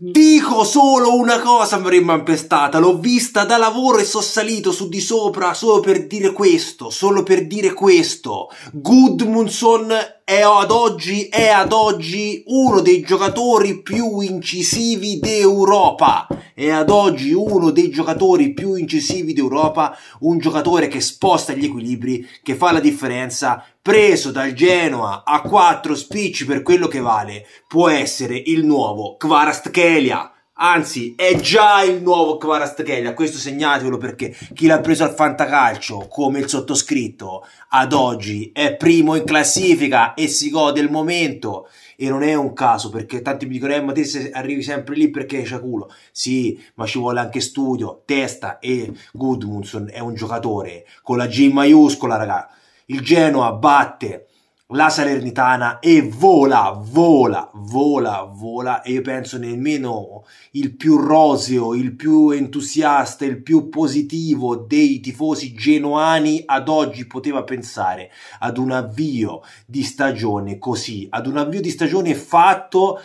Dico solo una cosa avrei impestata, l'ho vista da lavoro e sono salito su di sopra solo per dire questo, solo per dire questo. Gudmundsson è ad oggi, è ad oggi uno dei giocatori più incisivi d'Europa. È ad oggi uno dei giocatori più incisivi d'Europa, un giocatore che sposta gli equilibri, che fa la differenza, preso dal Genoa a 4 spicci per quello che vale, può essere il nuovo Kvarast Kelia. Anzi, è già il nuovo Kvarastkelia, questo segnatevelo perché chi l'ha preso al fantacalcio, come il sottoscritto, ad oggi è primo in classifica e si gode il momento. E non è un caso, perché tanti mi dicono, eh, ma te se arrivi sempre lì perché c'è culo. Sì, ma ci vuole anche studio, testa e Gudmundsson è un giocatore con la G maiuscola, raga. Il Genoa batte la Salernitana e vola, vola, vola, vola e io penso nemmeno il più roseo, il più entusiasta, il più positivo dei tifosi genuani ad oggi poteva pensare ad un avvio di stagione così, ad un avvio di stagione fatto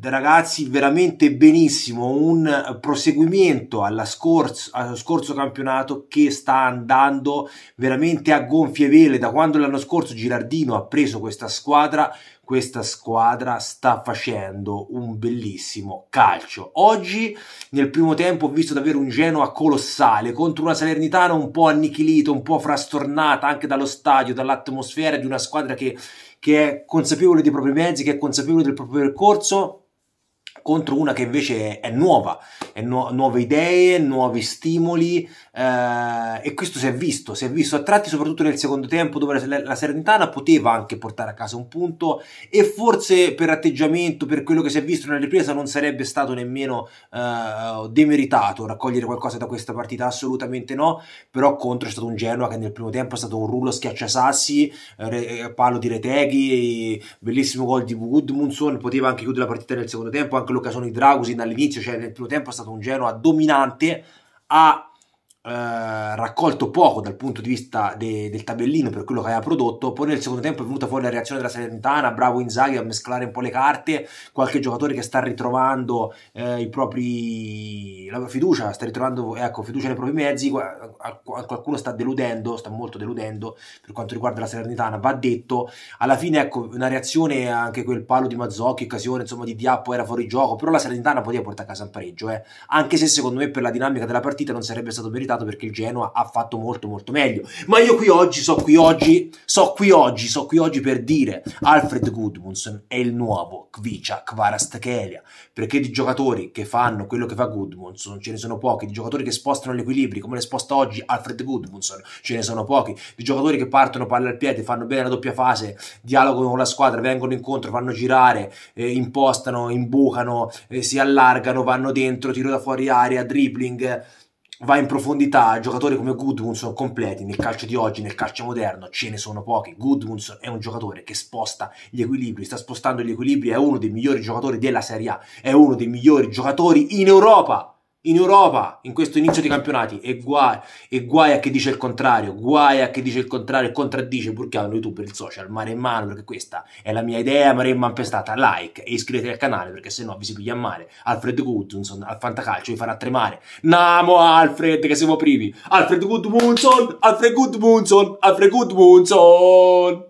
ragazzi veramente benissimo, un proseguimento allo scorso, scorso, campionato che sta andando veramente a gonfie vele. Da quando l'anno scorso Girardino ha preso questa squadra, questa squadra sta facendo un bellissimo calcio. Oggi nel primo tempo ho visto davvero un Genoa colossale contro una Salernitana un po' annichilita, un po' frastornata anche dallo stadio, dall'atmosfera di una squadra che che è consapevole dei propri mezzi, che è consapevole del proprio percorso contro una che invece è, nuova, è nu- nuove idee, nuovi stimoli eh, e questo si è visto, si è visto a tratti soprattutto nel secondo tempo dove la, la Serenitana poteva anche portare a casa un punto e forse per atteggiamento, per quello che si è visto nella ripresa non sarebbe stato nemmeno eh, demeritato raccogliere qualcosa da questa partita, assolutamente no, però contro è stato un Genoa che nel primo tempo è stato un rullo schiacciasassi, eh, eh, palo di Reteghi, bellissimo gol di Woodmunson, poteva anche chiudere la partita nel secondo tempo, anche quello che sono i Dragusin all'inizio, cioè nel primo tempo è stato un Genoa dominante, ha eh, raccolto poco dal punto di vista de- del tabellino per quello che aveva prodotto. Poi nel secondo tempo è venuta fuori la reazione della Salernitana, bravo Inzaghi a mescolare un po' le carte, qualche giocatore che sta ritrovando eh, propri... la fiducia, sta ritrovando ecco, fiducia nei propri mezzi, qualcuno sta deludendo, sta molto deludendo per quanto riguarda la Salernitana, va detto. Alla fine ecco una reazione anche quel palo di Mazzocchi, occasione insomma di Diappo era fuori gioco, però la Salernitana poteva portare a casa un pareggio, eh. anche se secondo me per la dinamica della partita non sarebbe stato meritato meritato perché il Genoa ha fatto molto molto meglio. Ma io qui oggi, so qui oggi, so qui oggi, so qui oggi per dire Alfred Gudmundsson è il nuovo Kvicia Kvarastakelia, perché di giocatori che fanno quello che fa Gudmundsson ce ne sono pochi, di giocatori che spostano gli equilibri come le sposta oggi Alfred Gudmundsson ce ne sono pochi, di giocatori che partono palle al piede, fanno bene la doppia fase, dialogano con la squadra, vengono incontro, fanno girare, eh, impostano, imbucano, eh, si allargano, vanno dentro, tiro da fuori aria, dribbling va in profondità, giocatori come Goodwin completi, nel calcio di oggi, nel calcio moderno ce ne sono pochi, Goodwin è un giocatore che sposta gli equilibri, sta spostando gli equilibri, è uno dei migliori giocatori della Serie A, è uno dei migliori giocatori in Europa, in Europa in questo inizio di campionati e guai, e guai a chi dice il contrario, guai a chi dice il contrario e contraddice pur chiaro YouTube, il social, mare in mano perché questa è la mia idea, mare in mano like e iscrivetevi al canale perché se no vi si piglia a male, Alfred Goodson al Fantacalcio vi farà tremare, Namo Alfred che siamo privi Alfred Goodmunson, Alfred Goodmunson, Alfred Goodmunson